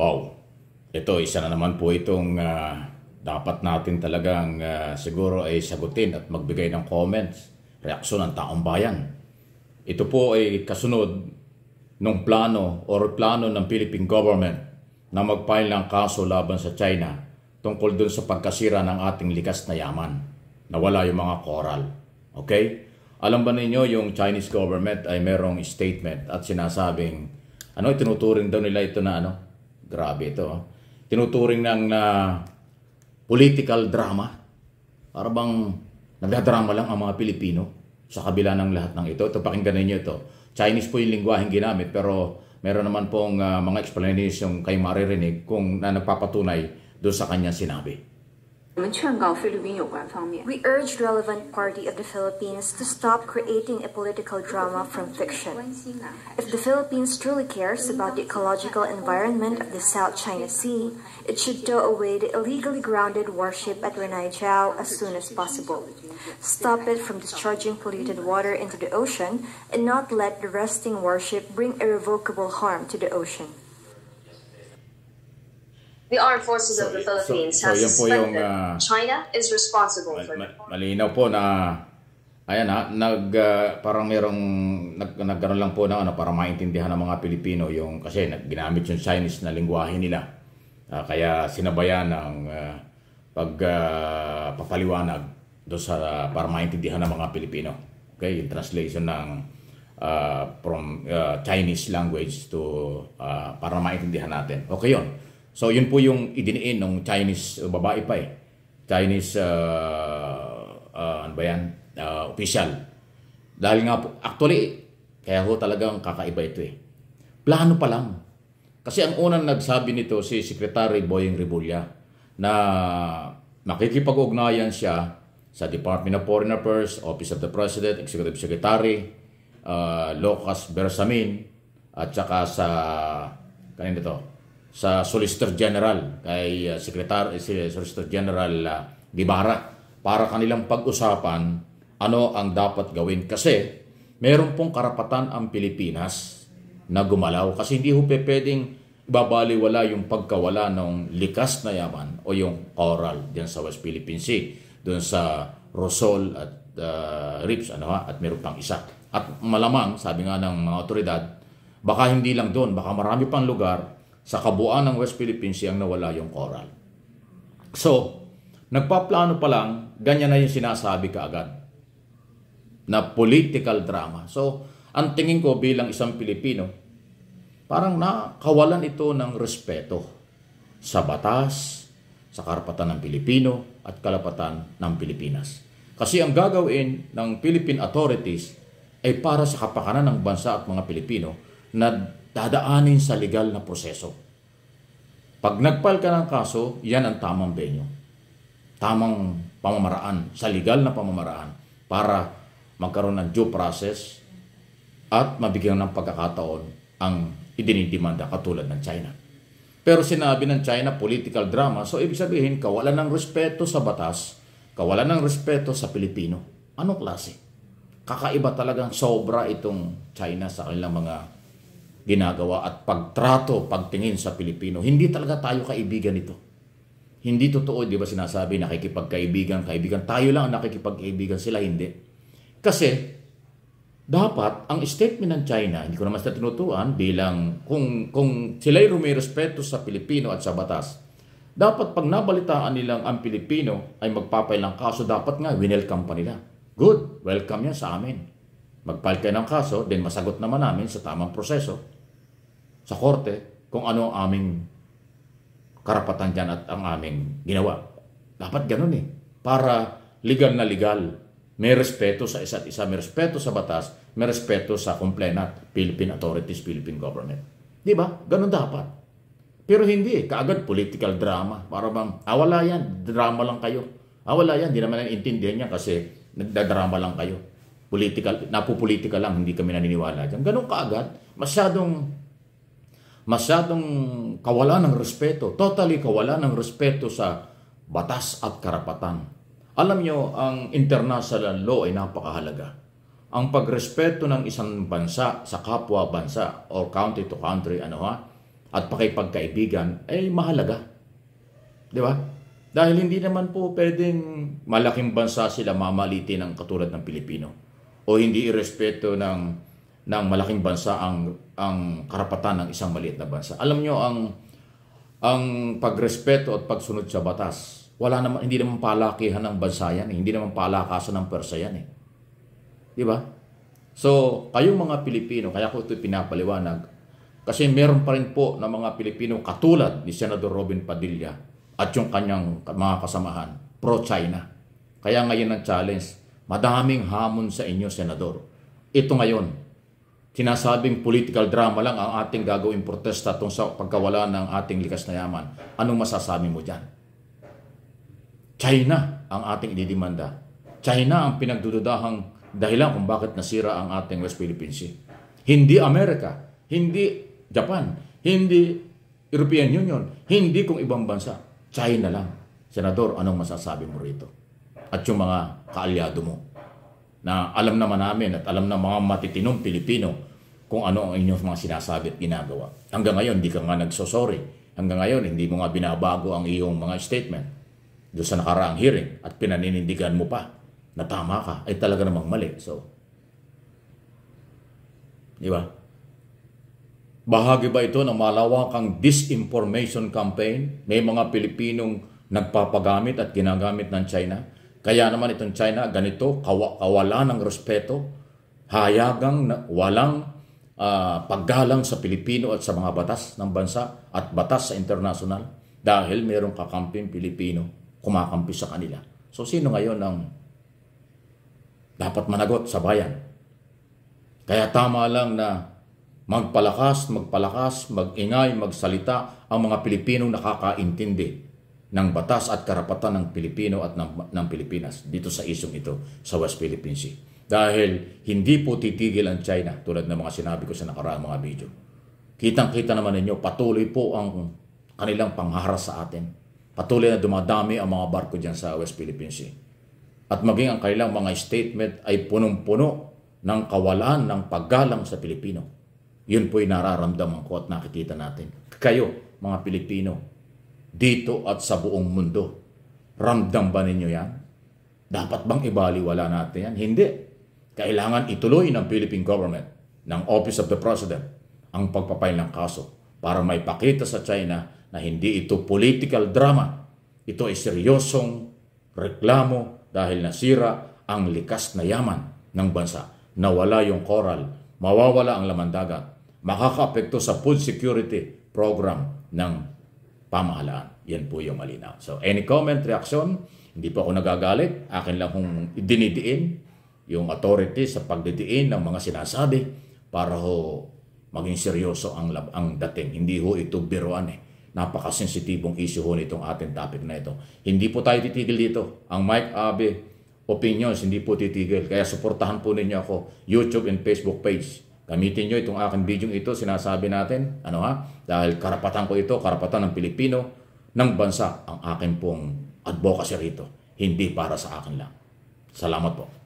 Wow, ito isa na naman po itong uh, dapat natin talagang uh, siguro ay sagutin at magbigay ng comments, reaksyon ng taong bayan. Ito po ay kasunod ng plano or plano ng Philippine government na mag-file ng kaso laban sa China tungkol dun sa pagkasira ng ating likas na yaman. Nawala yung mga coral. Okay? Alam ba ninyo yung Chinese government ay merong statement at sinasabing ano, tinuturing daw nila ito na ano, Grabe ito. Tinuturing ng uh, political drama. Para bang nagdadrama lang ang mga Pilipino sa kabila ng lahat ng ito. Ito, pakinggan ninyo ito. Chinese po yung lingwaheng ginamit pero meron naman pong uh, mga explanation kayo maririnig kung na nagpapatunay doon sa kanya sinabi. We urge relevant party of the Philippines to stop creating a political drama from fiction. If the Philippines truly cares about the ecological environment of the South China Sea, it should tow away the illegally grounded warship at Renai Jiao as soon as possible. Stop it from discharging polluted water into the ocean and not let the resting warship bring irrevocable harm to the ocean. The Armed Forces so, of the Philippines so, so, has so suspended. Yung, uh, ah, China is responsible ma- for ma- Malinaw po na Ayan ha, ah, nag, uh, parang merong nag, nagkaroon lang po na ano, para maintindihan ng mga Pilipino yung kasi ginamit yung Chinese na lingwahe nila. Uh, kaya sinabayan ng uh, pag uh, do sa uh, para maintindihan ng mga Pilipino. Okay, yung translation ng uh, from uh, Chinese language to uh, para maintindihan natin. Okay 'yon. So yun po yung idiniin ng Chinese uh, babae pa eh. Chinese uh, uh, ano ba yan? Uh, official. Dahil nga po, actually, kaya ho talagang kakaiba ito eh. Plano pa lang. Kasi ang unang nagsabi nito si Secretary Boying Rebulya na makikipag-ugnayan siya sa Department of Foreign Affairs, Office of the President, Executive Secretary, uh, Lucas Bersamin, at saka sa kanina to, sa Solicitor General kay uh, Secretary eh, si Solicitor General uh, Dibara para kanilang pag-usapan ano ang dapat gawin kasi meron pong karapatan ang Pilipinas na gumalaw kasi hindi ho pwedeng babaliwala yung pagkawala ng likas na yaman o yung coral diyan sa West Philippine Sea doon sa Rosol at uh, Rips ano ha at meron pang isa at malamang sabi nga ng mga otoridad baka hindi lang doon baka marami pang lugar sa kabuuan ng West Philippine Sea ang nawala yung coral. So, nagpaplano pa lang, ganyan na yung sinasabi kaagad na political drama. So, ang tingin ko bilang isang Pilipino, parang nakawalan ito ng respeto sa batas, sa karapatan ng Pilipino at kalapatan ng Pilipinas. Kasi ang gagawin ng Philippine authorities ay para sa kapakanan ng bansa at mga Pilipino na dadaanin sa legal na proseso. Pag nagpal ka ng kaso, yan ang tamang venue. Tamang pamamaraan, sa legal na pamamaraan para magkaroon ng due process at mabigyan ng pagkakataon ang idinidimanda katulad ng China. Pero sinabi ng China political drama, so ibig sabihin kawalan ng respeto sa batas, kawalan ng respeto sa Pilipino. Anong klase? Kakaiba talagang sobra itong China sa kanilang mga ginagawa at pagtrato, pagtingin sa Pilipino. Hindi talaga tayo kaibigan nito. Hindi totoo, di ba sinasabi, nakikipagkaibigan, kaibigan. Tayo lang ang nakikipagkaibigan, sila hindi. Kasi, dapat, ang statement ng China, hindi ko naman sila tinutuan bilang kung, kung sila'y rumirespeto sa Pilipino at sa batas, dapat pag nabalitaan nilang ang Pilipino ay magpapail ng kaso, dapat nga, winelcome pa nila. Good, welcome yan sa amin mag-file kayo ng kaso, then masagot naman namin sa tamang proseso sa korte kung ano ang aming karapatan dyan at ang aming ginawa. Dapat ganun eh. Para legal na legal. May respeto sa isa't isa, may respeto sa batas, may respeto sa complainant, Philippine authorities, Philippine government. Di ba? Ganun dapat. Pero hindi eh. Kaagad political drama. Para bang, awala ah, yan. Drama lang kayo. Awala ah, yan. Hindi naman ang intindihan niya kasi nagdadrama lang kayo political, napupolitika lang, hindi kami naniniwala dyan. Ganun kaagad, masyadong, masyadong kawala ng respeto, totally kawala ng respeto sa batas at karapatan. Alam nyo, ang international law ay napakahalaga. Ang pagrespeto ng isang bansa sa kapwa bansa or country to country ano ha at pakipagkaibigan ay mahalaga. 'Di ba? Dahil hindi naman po pwedeng malaking bansa sila mamalitin ng katulad ng Pilipino o hindi irespeto ng ng malaking bansa ang ang karapatan ng isang maliit na bansa. Alam nyo ang ang pagrespeto at pagsunod sa batas. Wala naman hindi naman palakihan ng bansa yan, eh. hindi naman palakasan ng persa yan eh. 'Di ba? So, kayong mga Pilipino, kaya ko ito pinapaliwanag kasi meron pa rin po na mga Pilipino katulad ni Senador Robin Padilla at yung kanyang mga kasamahan pro-China. Kaya ngayon ang challenge Madaming hamon sa inyo, Senador. Ito ngayon, sinasabing political drama lang ang ating gagawin protesta tungkol sa pagkawala ng ating likas na yaman. Anong masasabi mo dyan? China ang ating ididimanda. China ang pinagdududahang dahilan kung bakit nasira ang ating West Philippine Sea. Hindi Amerika, hindi Japan, hindi European Union, hindi kung ibang bansa. China lang. Senador, anong masasabi mo rito? at yung mga kaalyado mo. Na alam naman namin at alam ng mga matitinong Pilipino kung ano ang inyong mga sinasabi at ginagawa. Hanggang ngayon, hindi ka nga nagsosorry. Hanggang ngayon, hindi mo nga binabago ang iyong mga statement doon sa nakaraang hearing at pinaninindigan mo pa na tama ka ay talaga namang mali. So, di ba? Bahagi ba ito ng malawakang disinformation campaign? May mga Pilipinong nagpapagamit at ginagamit ng China kaya naman itong China ganito, kaw- kawala ng respeto, hayagang walang uh, paggalang sa Pilipino at sa mga batas ng bansa at batas sa international dahil mayroong kakamping Pilipino kumakampi sa kanila. So sino ngayon ang dapat managot sa bayan? Kaya tama lang na magpalakas, magpalakas, magingay, magsalita ang mga Pilipinong nakakaintindi ng batas at karapatan ng Pilipino at ng, ng Pilipinas dito sa isong ito sa West Philippine Sea. Dahil hindi po titigil ang China tulad ng mga sinabi ko sa nakaraang mga video. Kitang-kita naman ninyo, patuloy po ang kanilang pangharas sa atin. Patuloy na dumadami ang mga barko dyan sa West Philippine Sea. At maging ang kanilang mga statement ay punong-puno ng kawalaan ng paggalang sa Pilipino. Yun po'y nararamdaman ko at nakikita natin. Kayo, mga Pilipino, dito at sa buong mundo. Ramdam ba ninyo yan? Dapat bang ibaliwala natin yan? Hindi. Kailangan ituloy ng Philippine government, ng Office of the President, ang pagpapail ng kaso para may pakita sa China na hindi ito political drama. Ito ay seryosong reklamo dahil nasira ang likas na yaman ng bansa. Nawala yung coral, mawawala ang lamandagat, makakaapekto sa food security program ng pamahalaan. Yan po yung malinaw. So, any comment, reaction, hindi po ako nagagalit. Akin lang kung dinidiin yung authority sa pagdidiin ng mga sinasabi para ho maging seryoso ang, lab, ang dating. Hindi ho ito biruan eh. Napakasensitibong issue ho nitong ating topic na ito. Hindi po tayo titigil dito. Ang Mike Abe opinions, hindi po titigil. Kaya suportahan po ninyo ako. YouTube and Facebook page. Gamitin nyo itong aking video ito, sinasabi natin, ano ha? Dahil karapatan ko ito, karapatan ng Pilipino, ng bansa, ang aking pong advocacy rito. Hindi para sa akin lang. Salamat po.